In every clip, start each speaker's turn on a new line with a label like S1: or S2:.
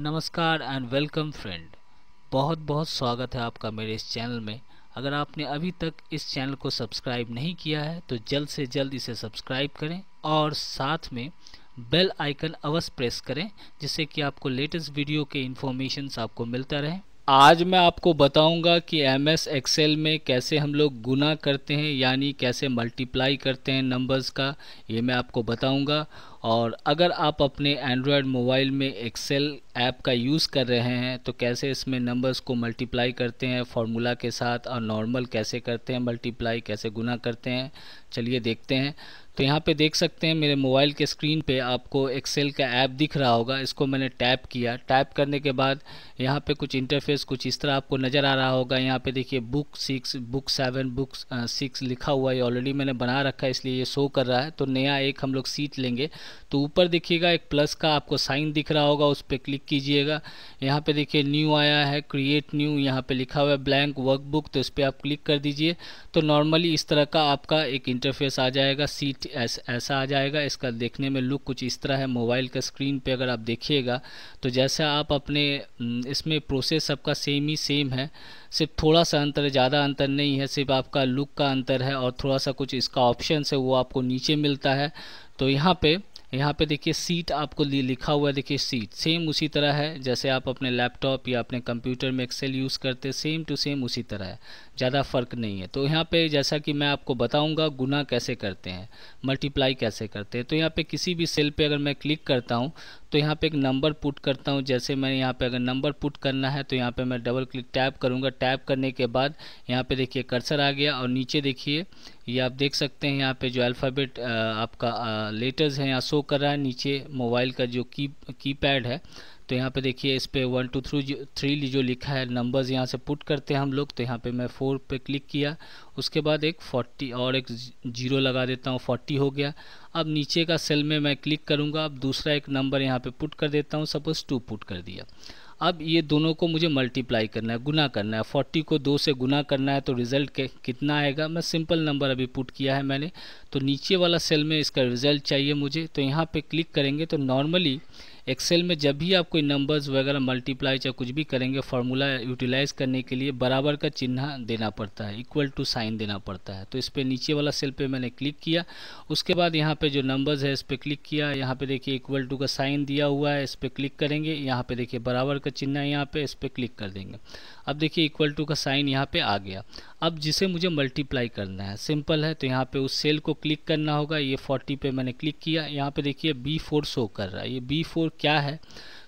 S1: नमस्कार and welcome friend बहुत बहुत स्वागत है आपका मेरे इस चैनल में अगर आपने अभी तक इस चैनल को सब्सक्राइब नहीं किया है तो जल्द से जल्द इसे सब्सक्राइब करें और साथ में बेल आइकन अवश्य प्रेस करें जिससे कि आपको लेटेस्ट वीडियो के इन्फॉर्मेशन आपको मिलता रहे आज मैं आपको बताऊंगा कि एम एस एक्सेल में कैसे हम लोग गुना करते हैं यानी कैसे मल्टीप्लाई करते हैं नंबर्स का ये मैं आपको बताऊंगा और अगर आप अपने एंड्रॉयड मोबाइल में एक्सेल ऐप का यूज़ कर रहे हैं तो कैसे इसमें नंबर्स को मल्टीप्लाई करते हैं फार्मूला के साथ और नॉर्मल कैसे करते हैं मल्टीप्लाई कैसे गुना करते हैं चलिए देखते हैं तो यहाँ पे देख सकते हैं मेरे मोबाइल के स्क्रीन पे आपको एक्सेल का ऐप दिख रहा होगा इसको मैंने टैप किया टैप करने के बाद यहाँ पे कुछ इंटरफेस कुछ इस तरह आपको नज़र आ रहा होगा यहाँ पे देखिए book six book seven book six लिखा हुआ है ऑलरेडी मैंने बना रखा है इसलिए ये शो कर रहा है तो नया एक हम लोग सीट लेंगे तो ऊपर देखिएगा एक प्लस का आपको साइन दिख रहा होगा उस पर क्लिक कीजिएगा यहाँ पर देखिए न्यू आया है क्रिएट न्यू यहाँ पर लिखा हुआ है ब्लैंक वर्क तो इस पर आप क्लिक कर दीजिए तो नॉर्मली इस तरह का आपका एक इंटरफेस आ जाएगा सीट कुछ ऐस, ऐसा आ जाएगा इसका देखने में लुक कुछ इस तरह है मोबाइल का स्क्रीन पे अगर आप देखिएगा तो जैसा आप अपने इसमें प्रोसेस सबका सेम ही सेम है सिर्फ थोड़ा सा अंतर ज़्यादा अंतर नहीं है सिर्फ आपका लुक का अंतर है और थोड़ा सा कुछ इसका ऑप्शन है वो आपको नीचे मिलता है तो यहाँ पर यहाँ पे देखिए सीट आपको लिखा हुआ है देखिए सीट सेम उसी तरह है जैसे आप अपने लैपटॉप या अपने कंप्यूटर में एक्सेल यूज़ करते सेम टू सेम उसी तरह है ज़्यादा फ़र्क नहीं है तो यहाँ पे जैसा कि मैं आपको बताऊँगा गुना कैसे करते हैं मल्टीप्लाई कैसे करते हैं तो यहाँ पे किसी भी सेल पे अगर मैं क्लिक करता हूँ तो यहाँ पे एक नंबर पुट करता हूँ जैसे मैंने यहाँ पे अगर नंबर पुट करना है तो यहाँ पे मैं डबल क्लिक टैप करूँगा टैप करने के बाद यहाँ पे देखिए कर्सर आ गया और नीचे देखिए ये आप देख सकते हैं यहाँ पर जो अल्फ़ाबेट आपका लेटर्स है यहाँ शो कर रहा है नीचे मोबाइल का जो की की पैड है तो यहाँ पे देखिए इस पर वन टू थ्री थ्री जो लिखा है नंबर्स यहाँ से पुट करते हैं हम लोग तो यहाँ पे मैं फोर पे क्लिक किया उसके बाद एक फोर्टी और एक जीरो लगा देता हूँ फोर्टी हो गया अब नीचे का सेल में मैं क्लिक करूँगा अब दूसरा एक नंबर यहाँ पे पुट कर देता हूँ सपोज़ टू पुट कर दिया अब ये दोनों को मुझे मल्टीप्लाई करना है गुना करना है फोर्टी को दो से गुना करना है तो रिज़ल्ट कितना आएगा मैं सिंपल नंबर अभी पुट किया है मैंने तो नीचे वाला सेल में इसका रिज़ल्ट चाहिए मुझे तो यहाँ पे क्लिक करेंगे तो नॉर्मली एक्सेल में जब भी आप कोई नंबर्स वगैरह मल्टीप्लाई चाहे कुछ भी करेंगे फार्मूला यूटिलाइज करने के लिए बराबर का चिन्ह देना पड़ता है इक्वल टू साइन देना पड़ता है तो इस पर नीचे वाला सेल पे मैंने क्लिक किया उसके बाद यहाँ पे जो नंबर्स है इस पर क्लिक किया यहाँ पे देखिए इक्वल टू का साइन दिया हुआ है इस पर क्लिक करेंगे यहाँ पर देखिए बराबर का चिन्ह है यहाँ पे इस पर क्लिक कर देंगे अब देखिए इक्वल टू का साइन यहाँ पर आ गया अब जिसे मुझे मल्टीप्लाई करना है सिंपल है तो यहाँ पे उस सेल को क्लिक करना होगा ये 40 पे मैंने क्लिक किया यहाँ पे देखिए B4 शो कर रहा है ये B4 क्या है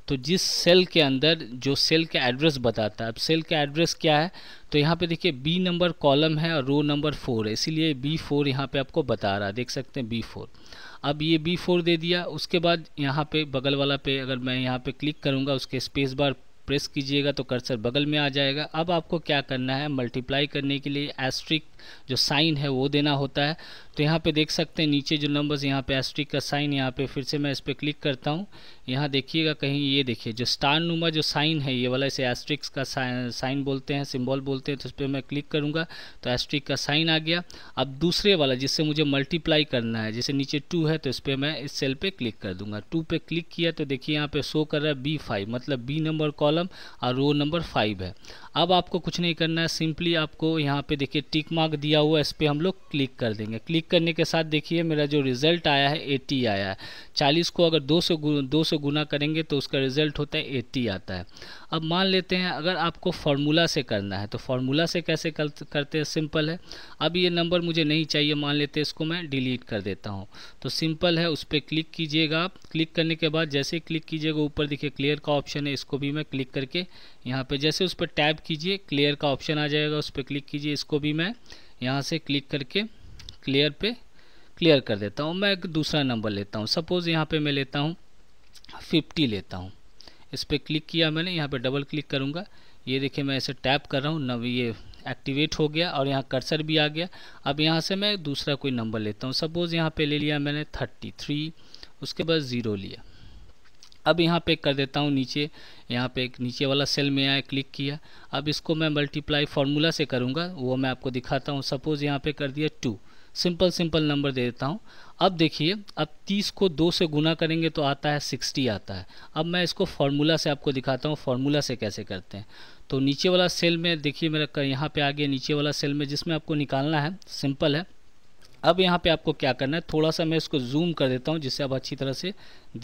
S1: तो जिस सेल के अंदर जो सेल का एड्रेस बताता है अब सेल का एड्रेस क्या है तो यहाँ पे देखिए बी नंबर कॉलम है और रो नंबर फोर है इसीलिए बी फोर यहाँ पर आपको बता रहा है देख सकते हैं बी फोर अब ये बी फोर दे दिया उसके बाद यहाँ पे बगल वाला पे अगर मैं यहाँ पे क्लिक करूँगा उसके स्पेस बार प्रेस कीजिएगा तो कर्सर बगल में आ जाएगा अब आपको क्या करना है मल्टीप्लाई करने के लिए एस्ट्रिक जो साइन है वो देना होता है तो यहाँ पे देख सकते हैं नीचे जो नंबर्स यहाँ पे एस्ट्रिक का साइन यहाँ पे फिर से मैं इस पर क्लिक करता हूँ यहाँ देखिएगा कहीं ये देखिए जो स्टार नुमा जो साइन है ये वाला इसे एस्ट्रिक्स का साइन बोलते हैं सिंबल बोलते हैं तो उस पर मैं क्लिक करूँगा तो एस्ट्रिक का साइन आ गया अब दूसरे वाला जिससे मुझे मल्टीप्लाई करना है जैसे नीचे टू है तो इस पर मैं इस सेल पर क्लिक कर दूँगा टू पर क्लिक किया तो देखिए यहाँ पर शो कर रहा है बी फाइव मतलब बी नंबर कॉलम और रो नंबर फाइव है अब आपको कुछ नहीं करना है सिंपली आपको यहाँ पर देखिए टिक मार्क मार्क दिया हुआ इस पर हम लोग क्लिक कर देंगे क्लिक करने के साथ देखिए मेरा जो रिज़ल्ट आया है एटी आया है चालीस को अगर दो सौ दो सौ गुना करेंगे तो उसका रिज़ल्ट होता है एटी आता है अब मान लेते हैं अगर आपको फार्मूला से करना है तो फार्मूला से कैसे करते हैं सिंपल है अब ये नंबर मुझे नहीं चाहिए मान लेते इसको मैं डिलीट कर देता हूँ तो सिंपल है उस पर क्लिक कीजिएगा आप क्लिक करने के बाद जैसे क्लिक कीजिएगा ऊपर देखिए क्लियर का ऑप्शन है इसको भी मैं क्लिक करके यहाँ पर जैसे उस पर टैप कीजिए क्लियर का ऑप्शन आ जाएगा उस पर क्लिक कीजिए इसको भी मैं यहाँ से क्लिक करके क्लियर पे क्लियर कर देता हूँ मैं एक दूसरा नंबर लेता हूँ सपोज़ यहाँ पे मैं लेता हूँ फिफ्टी लेता हूँ इस पर क्लिक किया मैंने यहाँ पे डबल क्लिक करूँगा ये देखिए मैं ऐसे टैप कर रहा हूँ न ये एक्टिवेट हो गया और यहाँ कर्सर भी आ गया अब यहाँ से मैं दूसरा कोई नंबर लेता हूँ सपोज़ यहाँ पे ले लिया मैंने थर्टी थ्री उसके बाद ज़ीरो लिया अब यहाँ पे कर देता हूँ नीचे यहाँ पे नीचे वाला सेल में आया क्लिक किया अब इसको मैं मल्टीप्लाई फार्मूला से करूँगा वो मैं आपको दिखाता हूँ सपोज़ यहाँ पे कर दिया टू सिंपल सिंपल नंबर दे देता हूँ अब देखिए अब 30 को दो से गुना करेंगे तो आता है 60 आता है अब मैं इसको फार्मूला से आपको दिखाता हूँ फार्मूला से कैसे करते हैं तो नीचे वाला सेल में देखिए मेरा यहाँ पर आ गया नीचे वाला सेल में जिसमें आपको निकालना है सिंपल है अब यहाँ पे आपको क्या करना है थोड़ा सा मैं इसको जूम कर देता हूँ जिससे आप अच्छी तरह से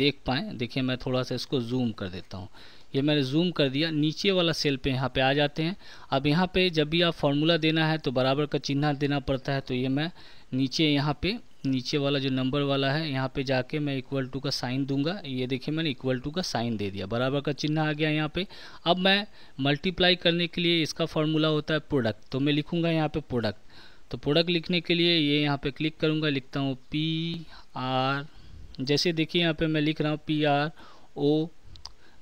S1: देख पाएँ देखिए मैं थोड़ा सा इसको जूम कर देता हूँ ये मैंने जूम कर दिया नीचे वाला सेल पे यहाँ पे आ जाते हैं अब यहाँ पे जब भी आप फार्मूला देना है तो बराबर का चिन्ह देना पड़ता है तो ये मैं नीचे यहाँ पे नीचे वाला जो नंबर वाला है यहाँ पे जाके मैं इक्वल टू का साइन दूंगा ये देखिए मैंने इक्वल टू का साइन दे दिया बराबर का चिन्ह आ गया यहाँ पे अब मैं मल्टीप्लाई करने के लिए इसका फॉर्मूला होता है प्रोडक्ट तो मैं लिखूँगा यहाँ पे प्रोडक्ट तो प्रोडक्ट लिखने के लिए ये यहाँ पे क्लिक करूँगा लिखता हूँ पी आर जैसे देखिए यहाँ पे मैं लिख रहा हूँ पी आर ओ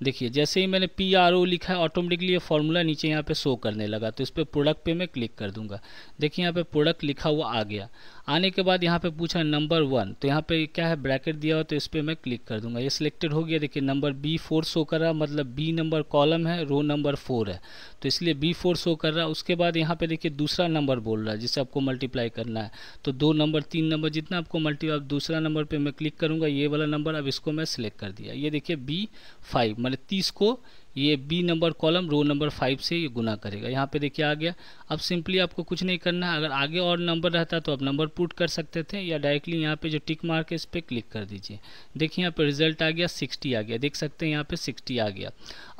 S1: देखिए जैसे ही मैंने पी आर ओ लिखा है ऑटोमेटिकली ये फॉर्मूला नीचे यहाँ पे शो करने लगा तो इस पर प्रोडक्ट पे मैं क्लिक कर दूंगा देखिए यहाँ पे प्रोडक्ट लिखा हुआ आ गया आने के बाद यहाँ पे पूछा नंबर वन तो यहाँ पे क्या है ब्रैकेट दिया हुआ तो इस पर मैं क्लिक कर दूंगा ये सिलेक्टेड हो गया देखिए नंबर बी फोर शो कर रहा मतलब बी नंबर कॉलम है रो नंबर फोर है तो इसलिए बी फोर शो कर रहा उसके बाद यहाँ पे देखिए दूसरा नंबर बोल रहा है जिसे आपको मल्टीप्लाई करना है तो दो नंबर तीन नंबर जितना आपको मल्टीप्लाई अब दूसरा नंबर पर मैं क्लिक करूँगा ये वाला नंबर अब इसको मैं सिलेक्ट कर दिया ये देखिए बी फाइव मतलब तीस को ये B number column row number five से ये गुना करेगा यहाँ पे देखिए आ गया अब सिंपली आपको कुछ नहीं करना है अगर आगे और नंबर रहता तो आप नंबर पुट कर सकते थे या डायरेक्टली यहाँ पे जो टिक मार्क है इस पर क्लिक कर दीजिए देखिए यहाँ पे रिजल्ट आ गया सिक्सटी आ गया देख सकते हैं यहाँ पे सिक्सटी आ गया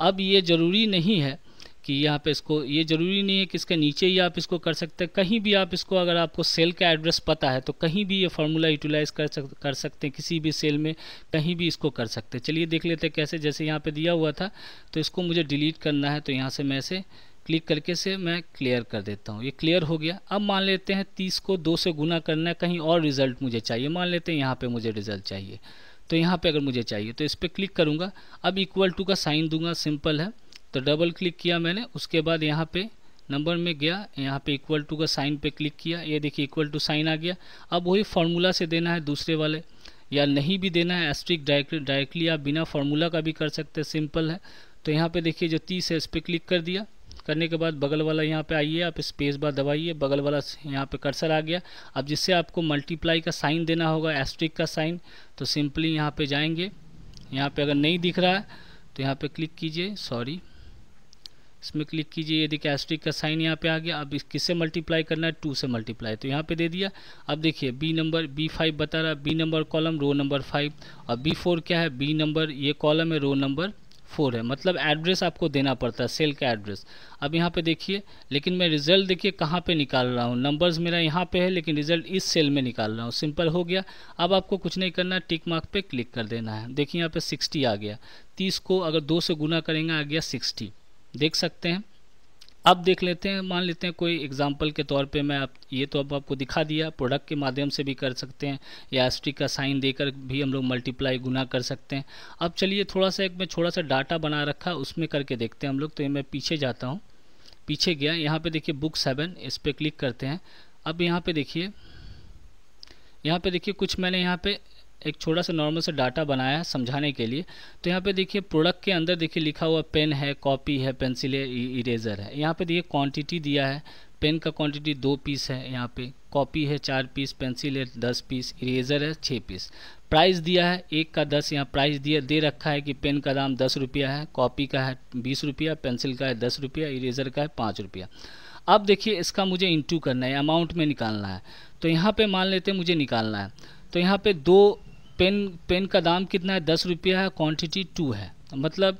S1: अब ये ज़रूरी नहीं है कि यहाँ पे इसको ये ज़रूरी नहीं है कि इसके नीचे ही आप इसको कर सकते हैं कहीं भी आप इसको अगर आपको सेल का एड्रेस पता है तो कहीं भी ये फार्मूला यूटिलाइज कर सक कर सकते हैं किसी भी सेल में कहीं भी इसको कर सकते हैं चलिए देख लेते हैं कैसे जैसे यहाँ पे दिया हुआ था तो इसको मुझे डिलीट करना है तो यहाँ से मैं इसे क्लिक करके से मैं क्लियर कर देता हूँ ये क्लियर हो गया अब मान लेते हैं तीस को दो से गुना करना है कहीं और रिज़ल्ट मुझे चाहिए मान लेते हैं यहाँ पर मुझे रिज़ल्ट चाहिए तो यहाँ पर अगर मुझे चाहिए तो इस पर क्लिक करूँगा अब इक्वल टू का साइन दूंगा सिंपल है तो डबल क्लिक किया मैंने उसके बाद यहाँ पे नंबर में गया यहाँ पे इक्वल टू का साइन पे क्लिक किया ये देखिए इक्वल टू साइन आ गया अब वही फार्मूला से देना है दूसरे वाले या नहीं भी देना है एस्ट्रिक डायरेक्टली डायरेक्टली आप बिना फार्मूला का भी कर सकते हैं सिंपल है तो यहाँ पे देखिए जो तीस है इस पर क्लिक कर दिया करने के बाद बगल वाला यहाँ पे आइए आप स्पेस बार दबाइए बगल वाला यहाँ पे कर्सर आ गया अब जिससे आपको मल्टीप्लाई का साइन देना होगा एस्ट्रिक का साइन तो सिंपली यहाँ पे जाएंगे यहाँ पे अगर नहीं दिख रहा है तो यहाँ पे क्लिक कीजिए सॉरी इसमें क्लिक कीजिए ये देखिए एस्ट्रिक का साइन यहाँ पे आ गया अब इस किससे मल्टीप्लाई करना है टू से मल्टीप्लाई तो यहाँ पे दे दिया अब देखिए बी नंबर बी फाइव बता रहा है B number column row number five और बी फोर क्या है बी नंबर ये कॉलम है रो नंबर फोर है मतलब एड्रेस आपको देना पड़ता है सेल का एड्रेस अब यहाँ पे देखिए लेकिन मैं रिजल्ट देखिए कहाँ पे निकाल रहा हूँ नंबर्स मेरा यहाँ पे है लेकिन रिजल्ट इस सेल में निकाल रहा हूँ सिंपल हो गया अब आपको कुछ नहीं करना टिक मार्क पे क्लिक कर देना है देखिए यहाँ पे सिक्सटी आ गया तीस को अगर दो से गुना करेंगे आ गया सिक्सटी देख सकते हैं अब देख लेते हैं मान लेते हैं कोई एग्जाम्पल के तौर पे मैं आप ये तो अब आपको दिखा दिया प्रोडक्ट के माध्यम से भी कर सकते हैं या एस्ट्रिक का साइन देकर भी हम लोग मल्टीप्लाई गुना कर सकते हैं अब चलिए थोड़ा सा एक मैं छोटा सा डाटा बना रखा उसमें करके देखते हैं हम लोग तो मैं पीछे जाता हूँ पीछे गया यहाँ पर देखिए बुक सेवन इस पर क्लिक करते हैं अब यहाँ पर देखिए यहाँ पर देखिए कुछ मैंने यहाँ पर एक छोटा सा नॉर्मल सा डाटा बनाया है समझाने के लिए तो यहाँ पे देखिए प्रोडक्ट के अंदर देखिए लिखा हुआ पेन है कॉपी है पेंसिल है इरेजर e, है यहाँ पे देखिए क्वांटिटी दिया है पेन का क्वांटिटी दो पीस है यहाँ पे कॉपी है चार पीस पेंसिल है दस पीस इरेजर है छः पीस प्राइस दिया है एक का दस यहाँ प्राइस दिया दे रखा है कि पेन का दाम दस रुपया है कॉपी का है बीस रुपया पेंसिल का है दस रुपया इरेजर का है पाँच रुपया अब देखिए इसका मुझे इंटू करना है अमाउंट में निकालना है तो यहाँ पे मान लेते हैं मुझे निकालना है तो यहाँ पे दो पेन पेन का दाम कितना है दस रुपया है क्वांटिटी टू है तो मतलब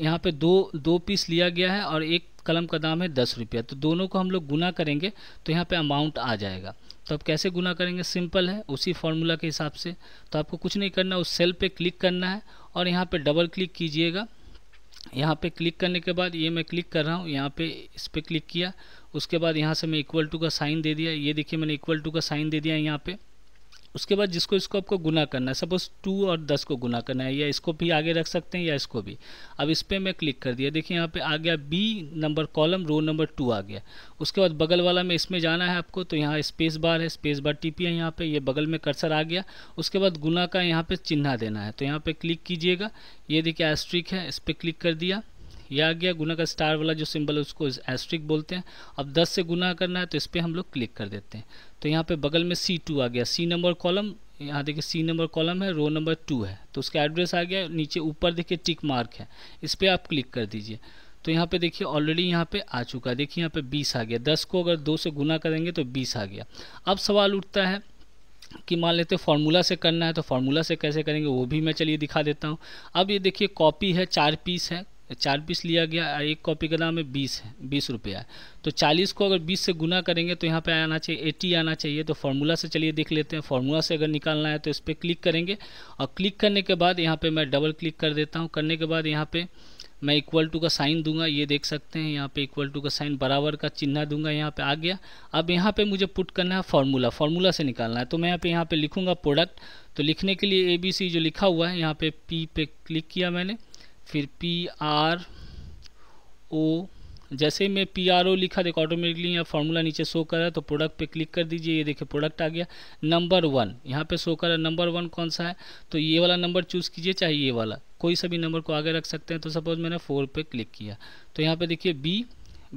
S1: यहाँ पे दो दो पीस लिया गया है और एक कलम का दाम है दस रुपया तो दोनों को हम लोग गुना करेंगे तो यहाँ पे अमाउंट आ जाएगा तो आप कैसे गुना करेंगे सिंपल है उसी फार्मूला के हिसाब से तो आपको कुछ नहीं करना उस सेल पे क्लिक करना है और यहाँ पे डबल क्लिक कीजिएगा यहाँ पे क्लिक करने के बाद ये मैं क्लिक कर रहा हूँ यहाँ पे इस पर क्लिक किया उसके बाद यहाँ से मैं इक्वल टू का साइन दे दिया ये देखिए मैंने इक्वल टू का साइन दे दिया यहाँ पर उसके बाद जिसको इसको आपको गुना करना है सपोज टू और दस को गुना करना है या इसको भी आगे रख सकते हैं या इसको भी अब इस पर मैं क्लिक कर दिया देखिए यहाँ पे आ गया B number column row number two आ गया उसके बाद बगल वाला में इसमें जाना है आपको तो यहाँ स्पेस बार है स्पेस बार टी है यहाँ पर ये यह बगल में कर्सर आ गया उसके बाद गुना का यहाँ पर चिन्ह देना है तो यहाँ पर क्लिक कीजिएगा ये देखिए एस्ट्रिक है इस पर क्लिक कर दिया यह आ गया गुना का स्टार वाला जो सिंबल है उसको एस्ट्रिक बोलते हैं अब 10 से गुना करना है तो इस पर हम लोग क्लिक कर देते हैं तो यहाँ पे बगल में सी टू आ गया सी नंबर कॉलम यहाँ देखिए सी नंबर कॉलम है रो नंबर टू है तो उसका एड्रेस आ गया नीचे ऊपर देखिए टिक मार्क है इस पर आप क्लिक कर दीजिए तो यहाँ पे देखिए ऑलरेडी यहाँ पे आ चुका है देखिए यहाँ पे 20 आ गया 10 को अगर 2 से गुना करेंगे तो 20 आ गया अब सवाल उठता है कि मान लेते फार्मूला से करना है तो फार्मूला से कैसे करेंगे वो भी मैं चलिए दिखा देता हूँ अब ये देखिए कॉपी है चार पीस है चार पीस लिया गया एक कॉपी का दाम है बीस है बीस रुपया है तो चालीस को अगर बीस से गुना करेंगे तो यहाँ पे आना चाहिए एटी आना चाहिए तो फार्मूला से चलिए देख लेते हैं फार्मूला से अगर निकालना है तो इस पर क्लिक करेंगे और क्लिक करने के बाद यहाँ पर मैं डबल क्लिक कर देता हूँ करने के बाद यहाँ पर मैं इक्वल टू का साइन दूंगा ये देख सकते हैं यहाँ पे इक्वल टू का साइन बराबर का चिन्ह दूंगा यहाँ पे आ गया अब यहाँ पे मुझे पुट करना है फार्मूला फार्मूला से निकालना है तो मैं यहाँ पे यहाँ पे लिखूंगा प्रोडक्ट तो लिखने के लिए ए बी सी जो लिखा हुआ है यहाँ पे पी पे क्लिक किया मैंने फिर पी आर ओ जैसे मैं पी आर ओ लिखा देखो ऑटोमेटिकली यहाँ फार्मूला नीचे शो कर रहा है तो प्रोडक्ट पे क्लिक कर दीजिए ये देखिए प्रोडक्ट आ गया नंबर वन यहाँ पे शो कर रहा है नंबर वन कौन सा है तो ये वाला नंबर चूज़ कीजिए चाहे ये वाला कोई सा भी नंबर को आगे रख सकते हैं तो सपोज मैंने फोर पे क्लिक किया तो यहाँ पे देखिए B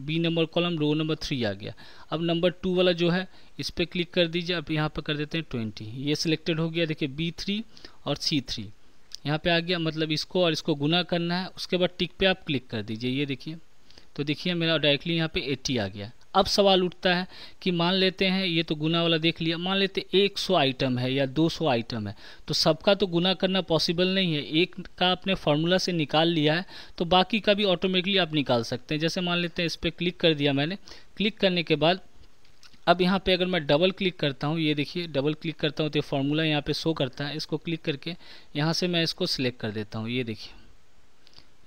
S1: B number column row number three आ गया अब नंबर टू वाला जो है इस पर क्लिक कर दीजिए अब यहाँ पर कर देते हैं ट्वेंटी ये सिलेक्टेड हो गया देखिए बी थ्री और सी थ्री यहाँ पे आ गया मतलब इसको और इसको गुना करना है उसके बाद टिक पे आप क्लिक कर दीजिए ये देखिए तो देखिए मेरा डायरेक्टली यहाँ पे 80 आ गया अब सवाल उठता है कि मान लेते हैं ये तो गुना वाला देख लिया मान लेते 100 आइटम है या 200 आइटम है तो सबका तो गुना करना पॉसिबल नहीं है एक का आपने फार्मूला से निकाल लिया है तो बाकी का भी ऑटोमेटिकली आप निकाल सकते हैं जैसे मान लेते हैं इस पर क्लिक कर दिया मैंने क्लिक करने के बाद अब यहाँ पे अगर मैं डबल क्लिक करता हूँ ये देखिए डबल क्लिक करता हूँ तो फार्मूला यहाँ पे शो करता है इसको क्लिक करके यहाँ से मैं इसको सिलेक्ट कर देता हूँ ये देखिए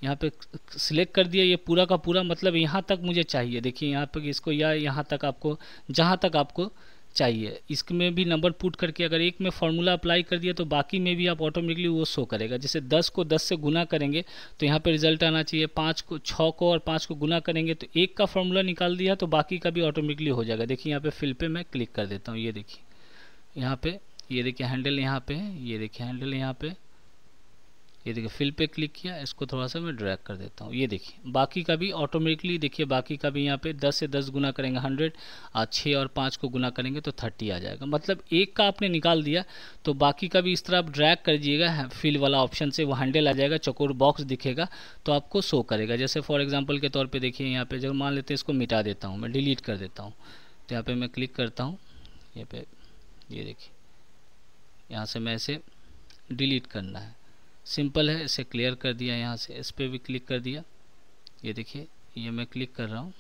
S1: यहाँ पे सिलेक्ट कर दिया ये पूरा का पूरा मतलब यहाँ तक मुझे चाहिए देखिए यहाँ पे इसको या यहाँ तक आपको जहाँ तक आपको चाहिए इसमें भी नंबर पुट करके अगर एक में फार्मूला अप्लाई कर दिया तो बाकी में भी आप ऑटोमेटिकली वो शो करेगा जैसे 10 को 10 से गुना करेंगे तो यहाँ पे रिजल्ट आना चाहिए पाँच को छः को और पाँच को गुना करेंगे तो एक का फार्मूला निकाल दिया तो बाकी का भी ऑटोमेटिकली हो जाएगा देखिए यहाँ पे फिल पे मैं क्लिक कर देता हूँ ये देखिए यहाँ पे ये देखिए हैंडल यहाँ पे ये देखिए हैंडल यहाँ पे ये देखिए फिल पे क्लिक किया इसको थोड़ा सा मैं ड्रैग कर देता हूँ ये देखिए बाकी का भी ऑटोमेटिकली देखिए बाकी का भी यहाँ पे 10 से 10 गुना करेंगे 100 और 6 और 5 को गुना करेंगे तो 30 आ जाएगा मतलब एक का आपने निकाल दिया तो बाकी का भी इस तरह आप ड्रैग कर दीजिएगा फिल वाला ऑप्शन से वो हैंडल आ जाएगा चकोर बॉक्स दिखेगा तो आपको शो करेगा जैसे फॉर एग्जाम्पल के तौर पर देखिए यहाँ पर जब मान लेते हैं इसको मिटा देता हूँ मैं डिलीट कर देता हूँ तो यहाँ पर मैं क्लिक करता हूँ यहाँ पर ये देखिए यहाँ से मैं इसे डिलीट करना है सिंपल है इसे क्लियर कर दिया यहाँ से इस पर भी क्लिक कर दिया ये देखिए ये मैं क्लिक कर रहा हूँ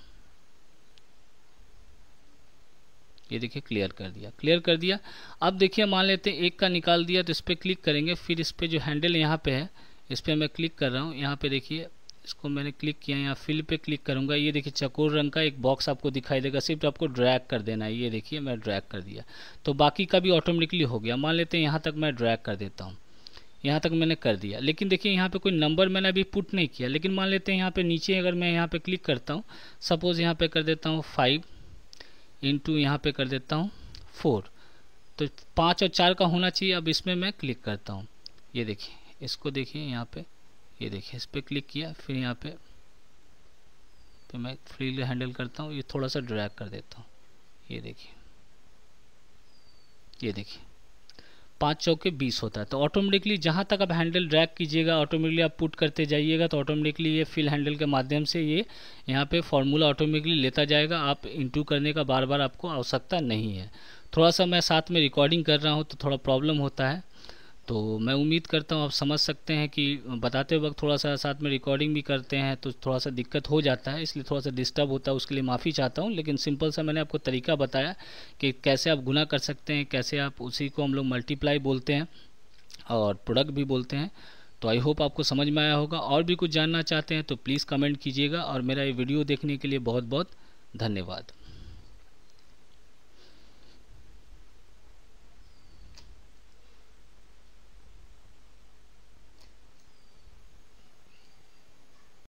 S1: ये देखिए क्लियर कर दिया क्लियर कर दिया अब देखिए मान लेते हैं एक का निकाल दिया तो इस पर क्लिक करेंगे फिर इस पर जो हैंडल यहाँ पे है इस पर मैं क्लिक कर रहा हूँ यहाँ पे देखिए इसको मैंने क्लिक किया यहाँ फिल पे क्लिक करूँगा ये देखिए चकोर रंग का एक बॉक्स आपको दिखाई देगा सिर्फ आपको ड्रैग कर देना है ये देखिए मैं ड्रैग कर दिया तो बाकी का भी ऑटोमेटिकली हो गया मान लेते हैं यहाँ तक मैं ड्रैग कर देता हूँ यहाँ तक मैंने कर दिया लेकिन देखिए यहाँ पे कोई नंबर मैंने अभी पुट नहीं किया लेकिन मान लेते हैं यहाँ पे नीचे अगर मैं यहाँ पे क्लिक करता हूँ सपोज़ यहाँ पे कर देता हूँ फाइव इंटू यहाँ पर कर देता हूँ फोर तो पाँच और चार का होना चाहिए अब इसमें मैं क्लिक करता हूँ ये देखिए इसको देखिए यहाँ पर ये देखिए इस पर क्लिक किया फिर यहाँ पर तो मैं फ्रीली हैंडल करता हूँ ये थोड़ा सा ड्रैग कर देता हूँ ये देखिए ये देखिए पाँच चौके बीस होता है तो ऑटोमेटिकली जहाँ तक आप हैंडल ड्रैग कीजिएगा ऑटोमेटिकली आप पुट करते जाइएगा तो ऑटोमेटिकली ये फिल हैंडल के माध्यम से ये यहाँ पे फार्मूला ऑटोमेटिकली लेता जाएगा आप इंटू करने का बार बार आपको आवश्यकता नहीं है थोड़ा सा मैं साथ में रिकॉर्डिंग कर रहा हूँ तो थोड़ा प्रॉब्लम होता है तो मैं उम्मीद करता हूँ आप समझ सकते हैं कि बताते वक्त थोड़ा सा साथ में रिकॉर्डिंग भी करते हैं तो थोड़ा सा दिक्कत हो जाता है इसलिए थोड़ा सा डिस्टर्ब होता है उसके लिए माफ़ी चाहता हूँ लेकिन सिंपल सा मैंने आपको तरीका बताया कि कैसे आप गुना कर सकते हैं कैसे आप उसी को हम लोग मल्टीप्लाई बोलते हैं और प्रोडक्ट भी बोलते हैं तो आई होप आपको समझ में आया होगा और भी कुछ जानना चाहते हैं तो प्लीज़ कमेंट कीजिएगा और मेरा ये वीडियो देखने के लिए बहुत बहुत धन्यवाद